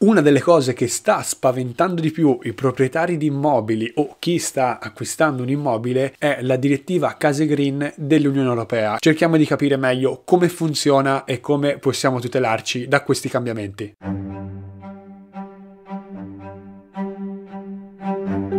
Una delle cose che sta spaventando di più i proprietari di immobili o chi sta acquistando un immobile è la direttiva Case Green dell'Unione Europea. Cerchiamo di capire meglio come funziona e come possiamo tutelarci da questi cambiamenti.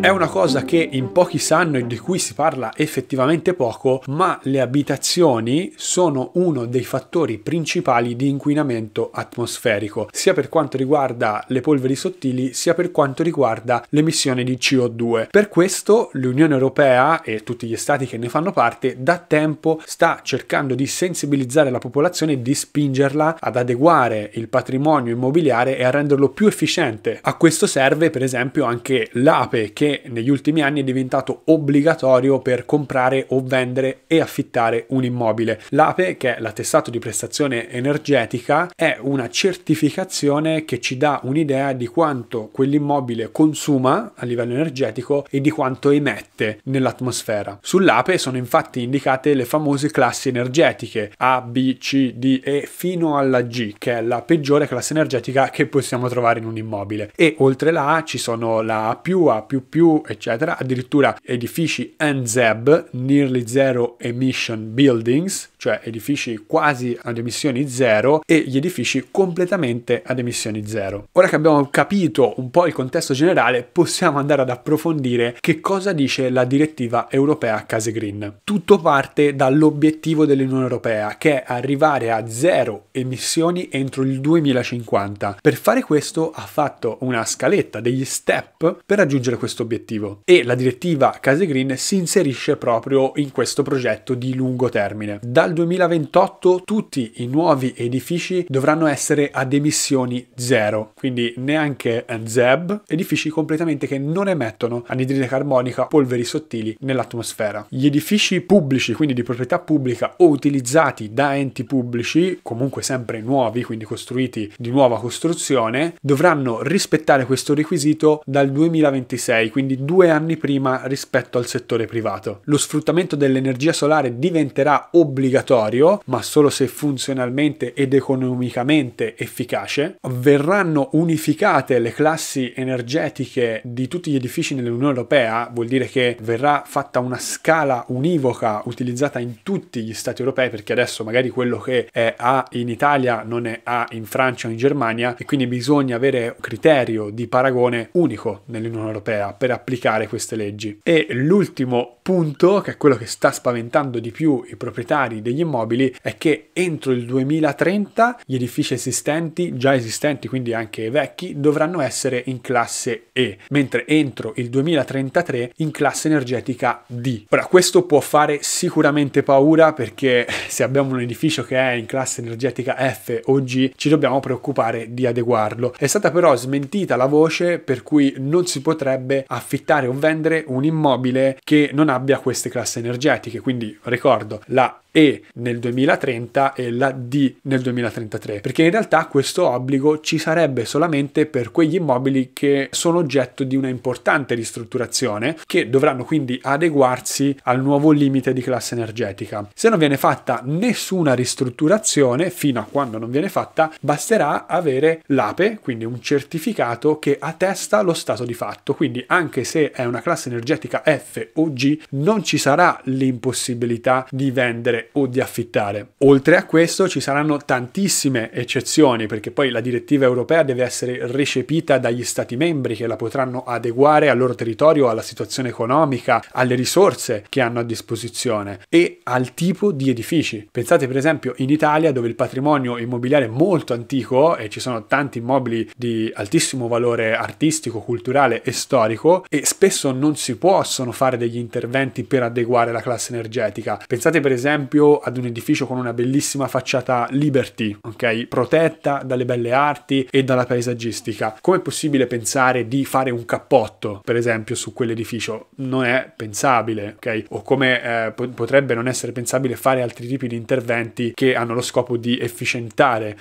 È una cosa che in pochi sanno e di cui si parla effettivamente poco, ma le abitazioni sono uno dei fattori principali di inquinamento atmosferico, sia per quanto riguarda le polveri sottili, sia per quanto riguarda l'emissione di CO2. Per questo l'Unione Europea e tutti gli stati che ne fanno parte da tempo sta cercando di sensibilizzare la popolazione e di spingerla ad adeguare il patrimonio immobiliare e a renderlo più efficiente. A questo serve per esempio anche l'APE che negli ultimi anni è diventato obbligatorio per comprare o vendere e affittare un immobile. L'APE, che è l'attestato di prestazione energetica, è una certificazione che ci dà un'idea di quanto quell'immobile consuma a livello energetico e di quanto emette nell'atmosfera. Sull'APE sono infatti indicate le famose classi energetiche A, B, C, D e fino alla G, che è la peggiore classe energetica che possiamo trovare in un immobile. E oltre la A ci sono la A+, A++, più, eccetera, addirittura edifici NZEB, Nearly Zero Emission Buildings, cioè edifici quasi ad emissioni zero e gli edifici completamente ad emissioni zero. Ora che abbiamo capito un po' il contesto generale, possiamo andare ad approfondire che cosa dice la direttiva europea Case Green. Tutto parte dall'obiettivo dell'Unione Europea, che è arrivare a zero emissioni entro il 2050. Per fare questo ha fatto una scaletta, degli step per raggiungere questo obiettivo obiettivo. E la direttiva Case Green si inserisce proprio in questo progetto di lungo termine. Dal 2028 tutti i nuovi edifici dovranno essere ad emissioni zero, quindi neanche ZEB, edifici completamente che non emettono anidride carbonica, polveri sottili nell'atmosfera. Gli edifici pubblici, quindi di proprietà pubblica o utilizzati da enti pubblici, comunque sempre nuovi, quindi costruiti di nuova costruzione, dovranno rispettare questo requisito dal 2026, quindi due anni prima rispetto al settore privato. Lo sfruttamento dell'energia solare diventerà obbligatorio, ma solo se funzionalmente ed economicamente efficace. Verranno unificate le classi energetiche di tutti gli edifici nell'Unione Europea, vuol dire che verrà fatta una scala univoca utilizzata in tutti gli stati europei, perché adesso magari quello che è A in Italia non è A in Francia o in Germania e quindi bisogna avere un criterio di paragone unico nell'Unione Europea. Per per applicare queste leggi. E l'ultimo punto, che è quello che sta spaventando di più i proprietari degli immobili, è che entro il 2030 gli edifici esistenti, già esistenti, quindi anche vecchi, dovranno essere in classe E, mentre entro il 2033 in classe energetica D. Ora, questo può fare sicuramente paura perché se abbiamo un edificio che è in classe energetica F o G, ci dobbiamo preoccupare di adeguarlo. È stata però smentita la voce per cui non si potrebbe affittare o vendere un immobile che non abbia queste classi energetiche. Quindi ricordo, la e nel 2030 e la D nel 2033, perché in realtà questo obbligo ci sarebbe solamente per quegli immobili che sono oggetto di una importante ristrutturazione che dovranno quindi adeguarsi al nuovo limite di classe energetica. Se non viene fatta nessuna ristrutturazione, fino a quando non viene fatta, basterà avere l'APE, quindi un certificato che attesta lo stato di fatto, quindi anche se è una classe energetica F o G non ci sarà l'impossibilità di vendere o di affittare. Oltre a questo ci saranno tantissime eccezioni perché poi la direttiva europea deve essere recepita dagli stati membri che la potranno adeguare al loro territorio, alla situazione economica, alle risorse che hanno a disposizione e al tipo di edifici. Pensate per esempio in Italia dove il patrimonio immobiliare è molto antico e ci sono tanti immobili di altissimo valore artistico, culturale e storico e spesso non si possono fare degli interventi per adeguare la classe energetica. Pensate per esempio esempio ad un edificio con una bellissima facciata Liberty, ok? Protetta dalle belle arti e dalla paesaggistica. Com'è possibile pensare di fare un cappotto, per esempio, su quell'edificio? Non è pensabile, ok? O come eh, potrebbe non essere pensabile fare altri tipi di interventi che hanno lo scopo di efficientare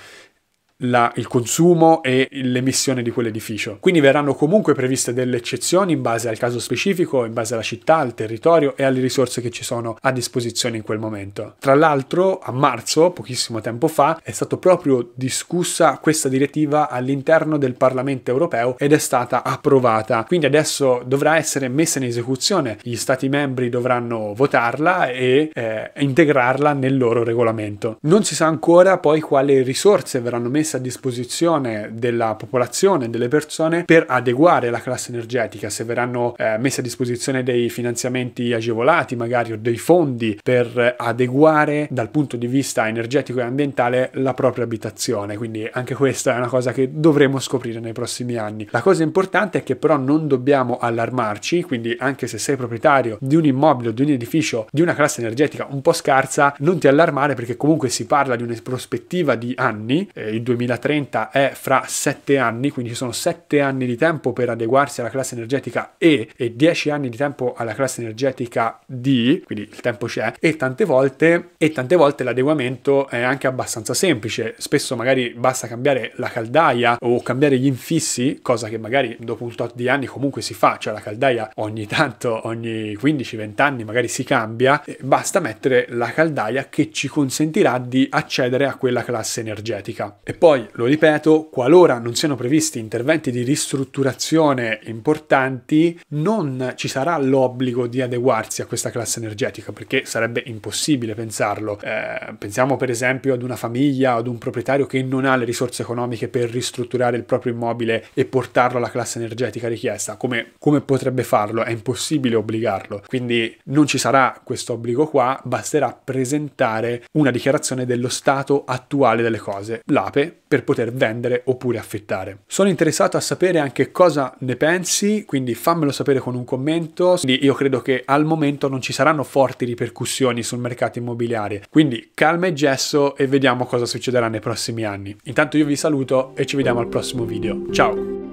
la, il consumo e l'emissione di quell'edificio. Quindi verranno comunque previste delle eccezioni in base al caso specifico, in base alla città, al territorio e alle risorse che ci sono a disposizione in quel momento. Tra l'altro, a marzo, pochissimo tempo fa, è stata proprio discussa questa direttiva all'interno del Parlamento europeo ed è stata approvata. Quindi adesso dovrà essere messa in esecuzione. Gli stati membri dovranno votarla e eh, integrarla nel loro regolamento. Non si sa ancora poi quali risorse verranno messe messa a disposizione della popolazione, delle persone per adeguare la classe energetica, se verranno eh, messe a disposizione dei finanziamenti agevolati magari o dei fondi per adeguare dal punto di vista energetico e ambientale la propria abitazione. Quindi anche questa è una cosa che dovremo scoprire nei prossimi anni. La cosa importante è che però non dobbiamo allarmarci, quindi anche se sei proprietario di un immobile o di un edificio di una classe energetica un po' scarsa, non ti allarmare perché comunque si parla di una prospettiva di anni, eh, il 2000 2030 è fra 7 anni, quindi ci sono 7 anni di tempo per adeguarsi alla classe energetica E e 10 anni di tempo alla classe energetica D, quindi il tempo c'è, e tante volte, e tante volte l'adeguamento è anche abbastanza semplice, spesso magari basta cambiare la caldaia o cambiare gli infissi, cosa che magari dopo un tot di anni comunque si fa, cioè la caldaia ogni tanto, ogni 15-20 anni magari si cambia, basta mettere la caldaia che ci consentirà di accedere a quella classe energetica. E poi poi, lo ripeto, qualora non siano previsti interventi di ristrutturazione importanti, non ci sarà l'obbligo di adeguarsi a questa classe energetica, perché sarebbe impossibile pensarlo. Eh, pensiamo per esempio ad una famiglia, ad un proprietario che non ha le risorse economiche per ristrutturare il proprio immobile e portarlo alla classe energetica richiesta. Come, come potrebbe farlo? È impossibile obbligarlo. Quindi non ci sarà questo obbligo qua, basterà presentare una dichiarazione dello stato attuale delle cose. L'APE per poter vendere oppure affittare. Sono interessato a sapere anche cosa ne pensi, quindi fammelo sapere con un commento. Quindi io credo che al momento non ci saranno forti ripercussioni sul mercato immobiliare, quindi calma e gesso e vediamo cosa succederà nei prossimi anni. Intanto io vi saluto e ci vediamo al prossimo video. Ciao!